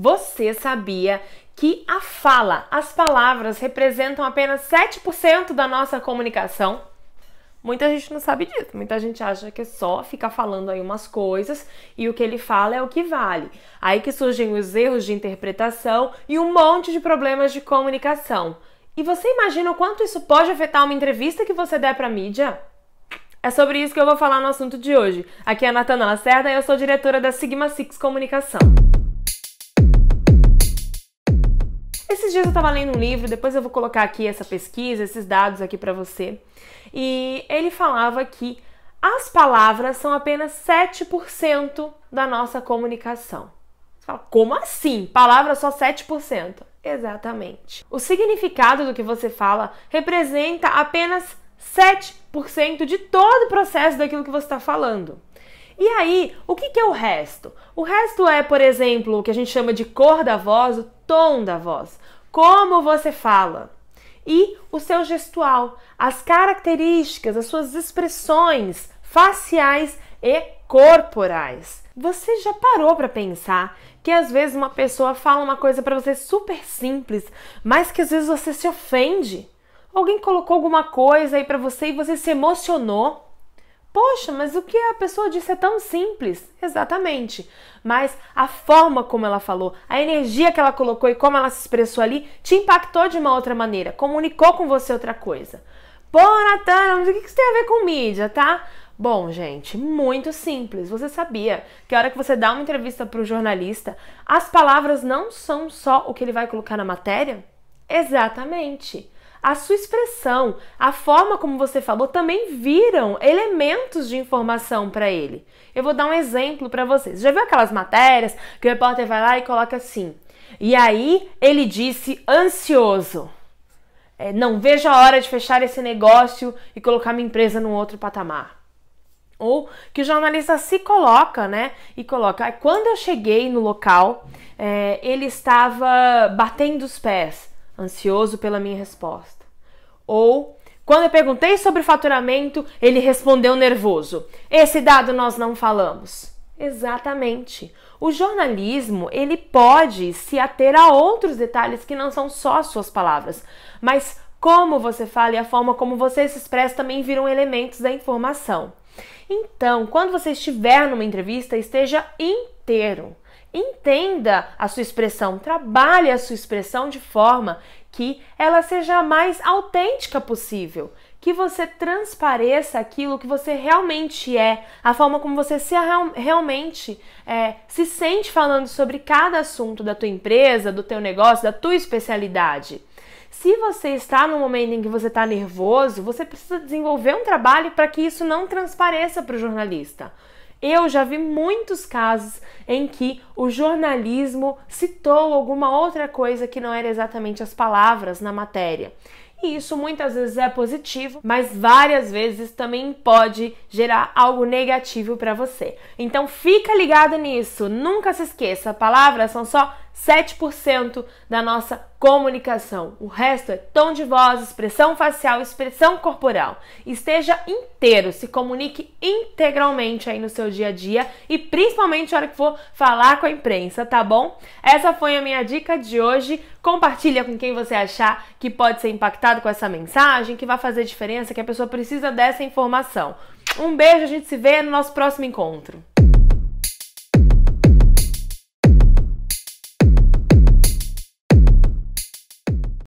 Você sabia que a fala, as palavras, representam apenas 7% da nossa comunicação? Muita gente não sabe disso, muita gente acha que é só fica falando aí umas coisas e o que ele fala é o que vale. Aí que surgem os erros de interpretação e um monte de problemas de comunicação. E você imagina o quanto isso pode afetar uma entrevista que você der para mídia? É sobre isso que eu vou falar no assunto de hoje. Aqui é a Natana Lacerda e eu sou diretora da Sigma Six Comunicação. Esses dias eu estava lendo um livro, depois eu vou colocar aqui essa pesquisa, esses dados aqui para você. E ele falava que as palavras são apenas 7% da nossa comunicação. Você fala, como assim? Palavra só 7%? Exatamente. O significado do que você fala representa apenas 7% de todo o processo daquilo que você está falando. E aí, o que, que é o resto? O resto é, por exemplo, o que a gente chama de cor da voz, o tom da voz, como você fala e o seu gestual, as características, as suas expressões faciais e corporais. Você já parou para pensar que às vezes uma pessoa fala uma coisa para você super simples, mas que às vezes você se ofende? Alguém colocou alguma coisa aí para você e você se emocionou? Poxa, mas o que a pessoa disse é tão simples? Exatamente. Mas a forma como ela falou, a energia que ela colocou e como ela se expressou ali te impactou de uma outra maneira, comunicou com você outra coisa. Pô, Natana, mas o que isso tem a ver com mídia, tá? Bom, gente, muito simples. Você sabia que a hora que você dá uma entrevista para o jornalista, as palavras não são só o que ele vai colocar na matéria? Exatamente a sua expressão, a forma como você falou também viram elementos de informação para ele. Eu vou dar um exemplo para vocês. Já viu aquelas matérias que o repórter vai lá e coloca assim? E aí ele disse ansioso. É, não vejo a hora de fechar esse negócio e colocar minha empresa num outro patamar. Ou que o jornalista se coloca, né? E coloca. Ah, quando eu cheguei no local, é, ele estava batendo os pés ansioso pela minha resposta. Ou, quando eu perguntei sobre faturamento, ele respondeu nervoso: Esse dado nós não falamos. Exatamente. O jornalismo, ele pode se ater a outros detalhes que não são só suas palavras, mas como você fala e a forma como você se expressa também viram elementos da informação. Então, quando você estiver numa entrevista, esteja inteiro. Entenda a sua expressão, trabalhe a sua expressão de forma que ela seja a mais autêntica possível, que você transpareça aquilo que você realmente é, a forma como você se real, realmente é, se sente falando sobre cada assunto da tua empresa, do teu negócio, da tua especialidade. Se você está no momento em que você está nervoso, você precisa desenvolver um trabalho para que isso não transpareça para o jornalista. Eu já vi muitos casos em que o jornalismo citou alguma outra coisa que não era exatamente as palavras na matéria. E isso muitas vezes é positivo, mas várias vezes também pode gerar algo negativo para você. Então fica ligado nisso, nunca se esqueça, palavras são só 7% da nossa comunicação. O resto é tom de voz, expressão facial, expressão corporal. Esteja inteiro, se comunique integralmente aí no seu dia a dia e principalmente na hora que for falar com a imprensa, tá bom? Essa foi a minha dica de hoje. Compartilha com quem você achar que pode ser impactado com essa mensagem, que vai fazer diferença, que a pessoa precisa dessa informação. Um beijo, a gente se vê no nosso próximo encontro.